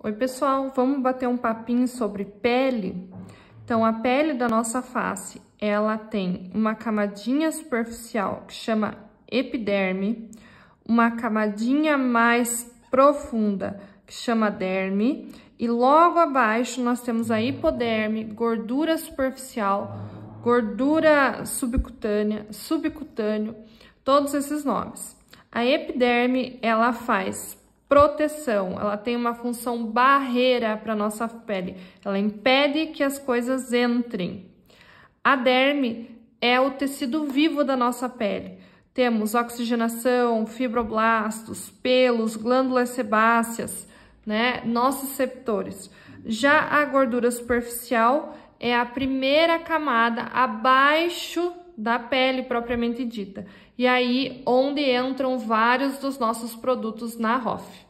Oi, pessoal, vamos bater um papinho sobre pele? Então, a pele da nossa face, ela tem uma camadinha superficial que chama epiderme, uma camadinha mais profunda que chama derme, e logo abaixo nós temos a hipoderme, gordura superficial, gordura subcutânea, subcutâneo, todos esses nomes. A epiderme, ela faz proteção, ela tem uma função barreira para nossa pele, ela impede que as coisas entrem. A derme é o tecido vivo da nossa pele. Temos oxigenação, fibroblastos, pelos, glândulas sebáceas, né, nossos receptores. Já a gordura superficial é a primeira camada abaixo da pele propriamente dita. E aí onde entram vários dos nossos produtos na ROF.